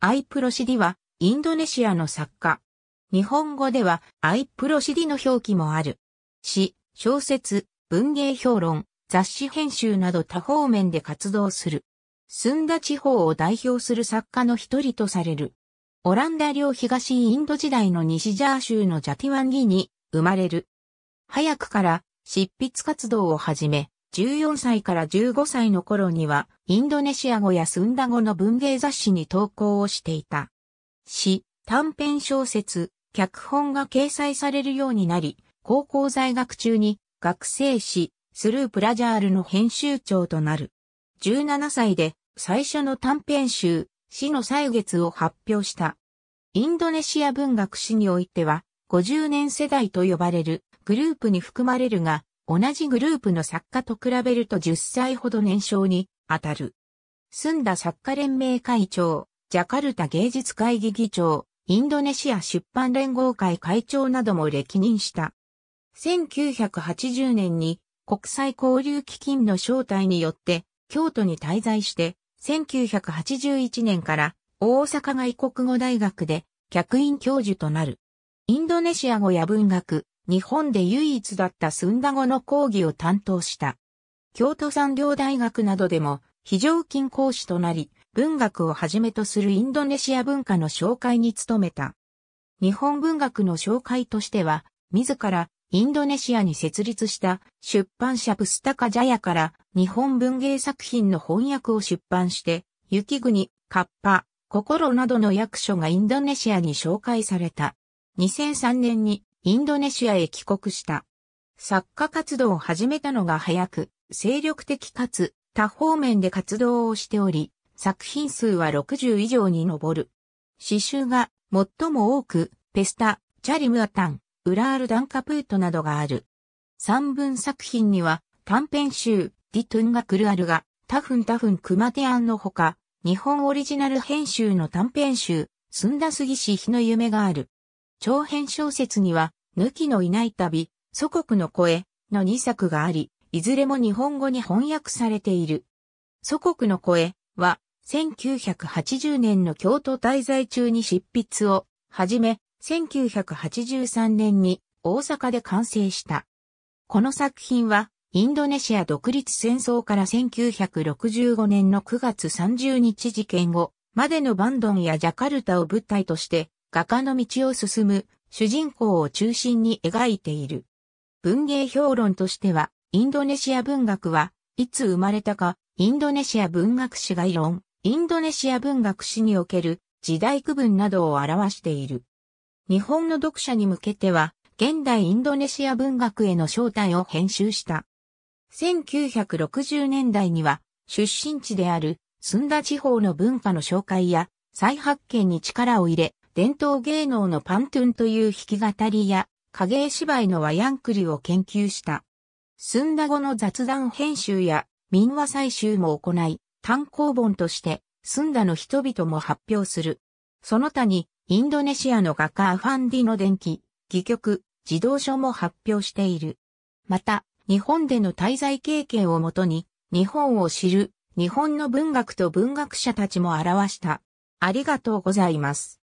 アイプロシディは、インドネシアの作家。日本語では、アイプロシディの表記もある。詩、小説、文芸評論、雑誌編集など多方面で活動する。スンダ地方を代表する作家の一人とされる。オランダ領東インド時代の西ジャー州のジャティワンギに生まれる。早くから執筆活動を始め、14歳から15歳の頃には、インドネシア語やスンダ語の文芸雑誌に投稿をしていた。詩、短編小説、脚本が掲載されるようになり、高校在学中に学生誌、スループラジャールの編集長となる。17歳で最初の短編集、死の歳月を発表した。インドネシア文学史においては、50年世代と呼ばれるグループに含まれるが、同じグループの作家と比べると10歳ほど年少に当たる。住んだ作家連盟会長、ジャカルタ芸術会議議長、インドネシア出版連合会会長なども歴任した。1980年に国際交流基金の招待によって京都に滞在して、1981年から大阪外国語大学で客員教授となる。インドネシア語や文学、日本で唯一だったスンダ語の講義を担当した。京都産業大学などでも非常勤講師となり、文学をはじめとするインドネシア文化の紹介に努めた。日本文学の紹介としては、自らインドネシアに設立した出版社プスタカジャヤから日本文芸作品の翻訳を出版して、雪国、カッパ、心などの役所がインドネシアに紹介された。2003年にインドネシアへ帰国した。作家活動を始めたのが早く、精力的かつ多方面で活動をしており、作品数は60以上に上る。詩集が最も多く、ペスタ、チャリムアタン、ウラールダンカプートなどがある。三文作品には短編集、ディトゥンガクルアルが、タフンタフンクマテアンのほか、日本オリジナル編集の短編集、スンダスギシヒの夢がある。長編小説には、抜きのいない旅、祖国の声の2作があり、いずれも日本語に翻訳されている。祖国の声は、1980年の京都滞在中に執筆をはじめ、1983年に大阪で完成した。この作品は、インドネシア独立戦争から1965年の9月30日事件後までのバンドンやジャカルタを物体として画家の道を進む主人公を中心に描いている。文芸評論としては、インドネシア文学はいつ生まれたか、インドネシア文学史概論、インドネシア文学史における時代区分などを表している。日本の読者に向けては、現代インドネシア文学への招待を編集した。1960年代には、出身地であるスンダ地方の文化の紹介や再発見に力を入れ、伝統芸能のパントゥンという弾き語りや、影絵芝居の和ヤンクリを研究した。ンダ語の雑談編集や民話採集も行い、単行本としてンダの人々も発表する。その他に、インドネシアの画家アファンディの伝記、戯曲、児童書も発表している。また、日本での滞在経験をもとに、日本を知る、日本の文学と文学者たちも表した。ありがとうございます。